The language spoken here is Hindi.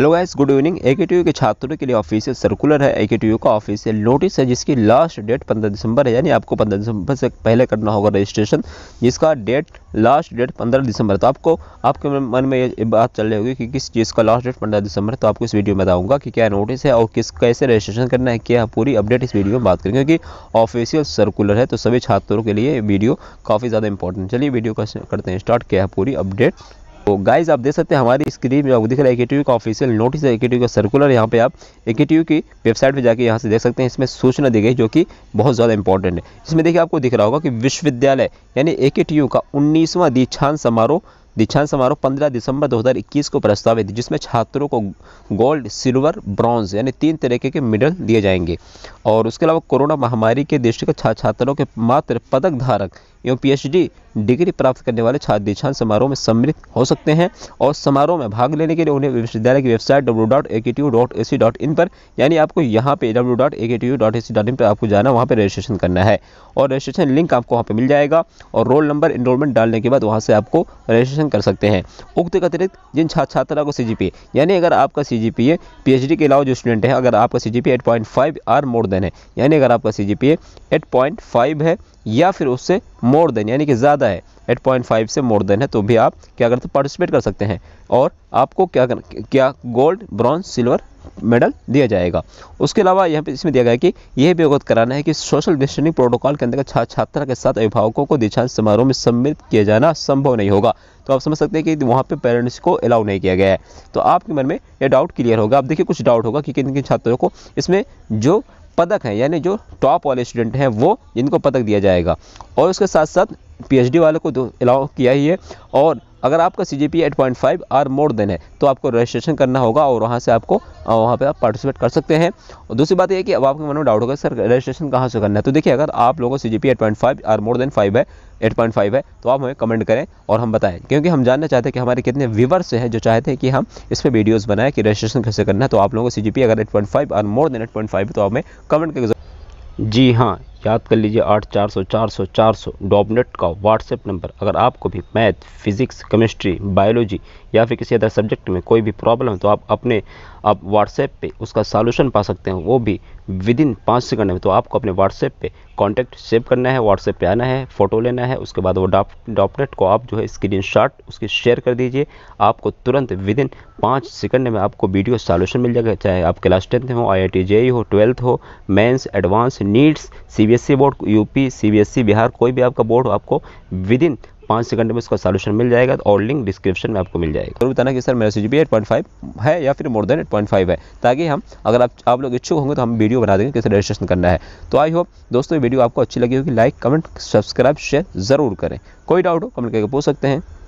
हेलो गाइस गुड इवनिंग ए के छात्रों के लिए ऑफिशियल सर्कुलर है ए के का ऑफिशियल नोटिस है जिसकी लास्ट डेट 15 दिसंबर है यानी आपको 15 दिसंबर से पहले करना होगा रजिस्ट्रेशन जिसका डेट लास्ट डेट 15 दिसंबर तो आपको आपके मन में ये बात चल रही होगी कि किस चीज़ का लास्ट डेट 15 दिसंबर तो आपको इस वीडियो में बताऊँगा कि क्या नोटिस है और किस कैसे रजिस्ट्रेशन करना है क्या पूरी अपडेट इस वीडियो में बात करेंगे क्योंकि ऑफिशियल सर्कुलर है तो सभी छात्रों के लिए वीडियो काफ़ी ज़्यादा इंपॉर्टेंट चलिए वीडियो करते हैं स्टार्ट क्या है पूरी अपडेट तो गाइज आप देख सकते हैं हमारी स्क्रीन में आपको दिख रहा है एकेटीयू का ऑफिशियल नोटिस है एकेटीयू का सर्कुलर यहाँ पे आप एकेटीयू की वेबसाइट पे जाके यहाँ से देख सकते हैं इसमें सूचना दी गई जो कि बहुत ज़्यादा इंपॉर्टेंट है इसमें देखिए आपको दिख रहा होगा कि विश्वविद्यालय यानी ए का उन्नीसवां दीक्षांत समारोह दीक्षांत समारोह पंद्रह दिसंबर दो को प्रस्तावित जिसमें छात्रों को गोल्ड सिल्वर ब्रॉन्ज यानी तीन तरीके के मेडल दिए जाएंगे और उसके अलावा कोरोना महामारी के दृष्टिगत छात्रों के मात्र पदक धारक एवं पी डिग्री प्राप्त करने वाले छात्र दीक्षांत समारोह में सम्मिलित हो सकते हैं और समारोह में भाग लेने के लिए उन्हें विश्वविद्यालय की वेबसाइट डब्ल्यू e पर यानी आपको यहाँ पे डब्ल्यू e पर आपको जाना वहाँ पर रजिस्ट्रेशन करना है और रजिस्ट्रेशन लिंक आपको वहाँ पर मिल जाएगा और रोल नंबर इनरोलमेंट डालने के बाद वहाँ से आपको रजिस्ट्रेशन कर सकते हैं उक्त अतिरिक्त जिन छात्र छात्रा को सी यानी अगर आपका सी जी पी के अलावा जो स्टूडेंट है अगर आपका C G P or more than है यानी अगर आपका सी जी पी एट है या फिर उससे मोर देन यानी कि ज़्यादा है एट पॉइंट फाइव से मोर देन है तो भी आप क्या करते हैं पार्टिसिपेट कर सकते हैं और आपको क्या कर, क्या गोल्ड ब्रॉन्ज सिल्वर मेडल दिया जाएगा उसके अलावा यहाँ पे इसमें दिया गया है कि यह भी अवगत कराना है कि सोशल डिस्टेंसिंग प्रोटोकॉल के अंतर्गत छात्र छात्रा के साथ अभिभावकों को दीक्षांत समारोह में सम्मिलित किया जाना संभव नहीं होगा तो आप समझ सकते हैं कि वहाँ पे पेरेंट्स को अलाउ नहीं किया गया है तो आपके मन में यह डाउट क्लियर होगा आप देखिए कुछ डाउट होगा कि किन किन छात्रों को इसमें जो पदक हैं यानी जो टॉप वाले स्टूडेंट हैं वो इनको पदक दिया जाएगा और उसके साथ साथ पीएचडी वालों को अलाउ तो किया ही है और अगर आपका C G P eight point five or more than है तो आपको रजिस्ट्रेशन करना होगा और वहाँ से आपको वहाँ पे आप पार्टिसिपेट कर सकते हैं और दूसरी बात यह कि अब आपके मन में डाउट होगा सर रजिस्ट्रेशन कहाँ से करना है तो देखिए अगर आप लोगों को C G P eight point five or more than five है एट पॉइंट फाइव है तो आप हमें कमेंट करें और हम बताएं क्योंकि हम जानना चाहते हैं कि हमारे कितने व्यूवर्स हैं जो चाहते हैं कि हम इस पर वीडियोज़ बनाएं कि रजिस्ट्रेशन कैसे करना है तो आप लोगों को सी जी पी अगर eight point five or more than eight point five तो हमें कमेंट करके जी हाँ याद कर लीजिए आठ चार सौ चार सौ चार सौ डॉबनेट का व्हाट्सएप नंबर अगर आपको भी मैथ फिज़िक्स केमिस्ट्री बायोलॉजी या फिर किसी अदर सब्जेक्ट में कोई भी प्रॉब्लम है तो आप अपने आप व्हाट्सएप पे उसका सॉल्यूशन पा सकते हैं वो भी विद इन पाँच सेकंड में तो आपको अपने व्हाट्सएप पे कांटेक्ट सेव करना है व्हाट्सएप पे आना है फ़ोटो लेना है उसके बाद वो डॉपनेट को आप जो है स्क्रीन शॉट उसकी शेयर कर दीजिए आपको तुरंत विद इन पाँच सेकंड में आपको वीडियो सॉल्यूशन मिल जाएगा चाहे आप क्लास टेंथ हो आई आई हो ट्वेल्थ हो mains advance NEET C C board UP C Bihar कोई भी आपका बोर्ड आपको विद इन पाँच सेकंड में उसका सोल्यूशन मिल जाएगा और लिंक डिस्क्रिप्शन में आपको मिल जाएगा जरूर बताना कि सर मेरा सी जी है या फिर more than eight point five है ताकि हम अगर आप आप लोग इच्छुक होंगे तो हम वीडियो बना देंगे कैसे रजिस्ट्रेशन करना है तो आई होप दोस्तों ये वीडियो आपको अच्छी लगी होगी लाइक कमेंट सब्सक्राइब शेयर ज़रूर करें कोई डाउट हो कमेंट करके पूछ सकते हैं